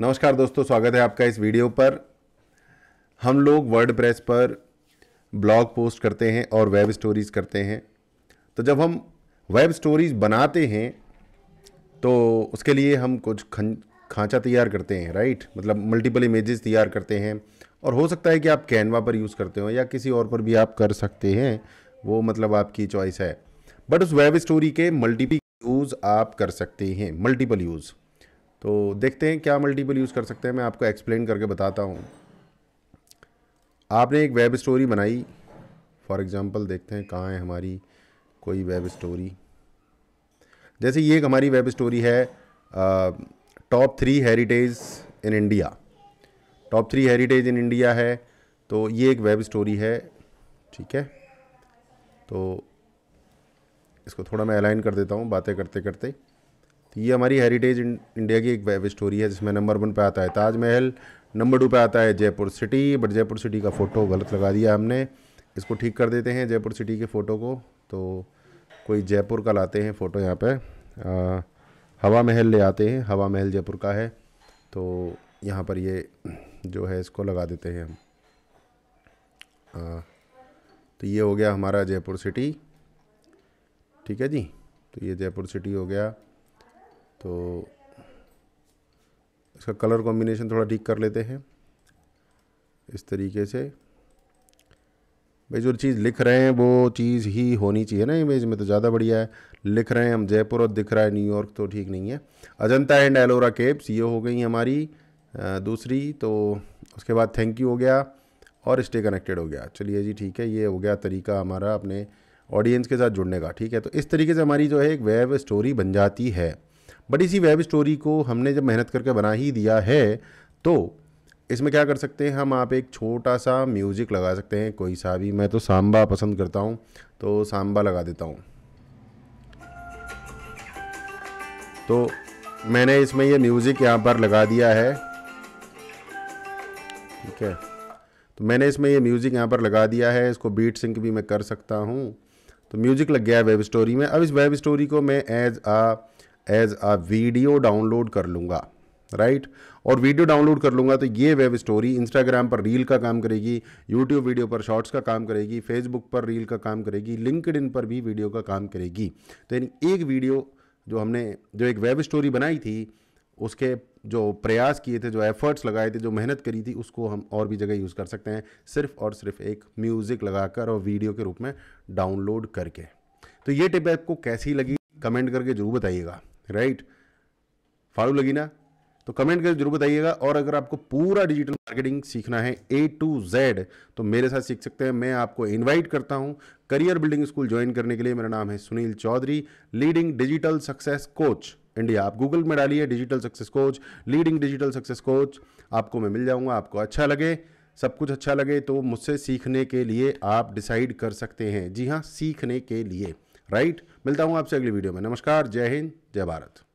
नमस्कार दोस्तों स्वागत है आपका इस वीडियो पर हम लोग वर्ड प्रेस पर ब्लॉग पोस्ट करते हैं और वेब स्टोरीज़ करते हैं तो जब हम वेब स्टोरीज़ बनाते हैं तो उसके लिए हम कुछ खन खांचा तैयार करते हैं राइट मतलब मल्टीपल इमेजेस तैयार करते हैं और हो सकता है कि आप कैनवा पर यूज़ करते हो या किसी और पर भी आप कर सकते हैं वो मतलब आपकी चॉइस है बट उस वेब स्टोरी के मल्टीपल यूज़ आप कर सकते हैं मल्टीपल यूज़ तो देखते हैं क्या मल्टीपल यूज़ कर सकते हैं मैं आपको एक्सप्लेन करके बताता हूँ आपने एक वेब स्टोरी बनाई फॉर एग्ज़ाम्पल देखते हैं कहाँ है हमारी कोई वेब स्टोरी जैसे ये एक हमारी वेब स्टोरी है top three heritage in India top three heritage in India है तो ये एक वेब स्टोरी है ठीक है तो इसको थोड़ा मैं अलाइन कर देता हूँ बातें करते करते तो ये हमारी हेरिटेज इंडिया की एक वेब स्टोरी है जिसमें नंबर वन पे आता है ताजमहल नंबर टू पे आता है Jaipur city but Jaipur city का फ़ोटो गलत लगा दिया हमने इसको ठीक कर देते हैं जयपुर सिटी के फ़ोटो को तो कोई जयपुर का लाते हैं फ़ोटो यहाँ पर हवा महल ले आते हैं हवा महल जयपुर का है तो यहाँ पर ये जो है इसको लगा देते हैं हम तो ये हो गया हमारा जयपुर सिटी ठीक है जी तो ये जयपुर सिटी हो गया तो इसका कलर कॉम्बिनेशन थोड़ा ठीक कर लेते हैं इस तरीके से भाई जो चीज़ लिख रहे हैं वो चीज़ ही होनी चाहिए ना इमेज में तो ज़्यादा बढ़िया है लिख रहे हैं हम जयपुर और दिख रहा है न्यूयॉर्क तो ठीक नहीं है अजंता एंड एलोरा केप्स ये e हो गई हमारी दूसरी तो उसके बाद थैंक यू हो गया और स्टे कनेक्टेड हो गया चलिए जी ठीक है ये हो गया तरीका हमारा अपने ऑडियंस के साथ जुड़ने का ठीक है तो इस तरीके से हमारी जो है एक वेब स्टोरी बन जाती है बट इसी वेब स्टोरी को हमने जब मेहनत करके बना ही दिया है तो इसमें क्या कर सकते हैं हम आप एक छोटा सा म्यूज़िक लगा सकते हैं कोई सा भी मैं तो सांबा पसंद करता हूँ तो सांबा लगा देता हूँ तो मैंने इसमें ये म्यूज़िक यहाँ पर लगा दिया है ठीक है तो मैंने इसमें ये म्यूज़िक यहाँ पर लगा दिया है इसको बीट सिंक भी मैं कर सकता हूँ तो म्यूज़िक लग गया है वेब स्टोरी में अब इस वेब स्टोरी को मैं as a as a video download कर लूँगा राइट right? और वीडियो डाउनलोड कर लूँगा तो ये वेब स्टोरी इंस्टाग्राम पर रील का काम करेगी यूट्यूब वीडियो पर शॉर्ट्स का काम करेगी फेसबुक पर रील का काम करेगी लिंकड पर भी वीडियो का काम करेगी तो यानी एक वीडियो जो हमने जो एक वेब स्टोरी बनाई थी उसके जो प्रयास किए थे जो एफर्ट्स लगाए थे जो मेहनत करी थी उसको हम और भी जगह यूज़ कर सकते हैं सिर्फ और सिर्फ एक म्यूज़िक लगाकर और वीडियो के रूप में डाउनलोड करके तो ये टिप आपको कैसी लगी कमेंट करके ज़रूर बताइएगा राइट फालू लगी ना तो कमेंट करके जरूर बताइएगा और अगर आपको पूरा डिजिटल मार्केटिंग सीखना है ए टू जेड तो मेरे साथ सीख सकते हैं मैं आपको इनवाइट करता हूं करियर बिल्डिंग स्कूल ज्वाइन करने के लिए मेरा नाम है Sunil Chaudhary leading digital success coach India आप गूगल में डालिए digital success coach leading digital success coach आपको मैं मिल जाऊंगा आपको अच्छा लगे सब कुछ अच्छा लगे तो मुझसे सीखने के लिए आप डिसाइड कर सकते हैं जी हाँ सीखने के लिए राइट मिलता हूँ आपसे अगली वीडियो में नमस्कार जय हिंद जय भारत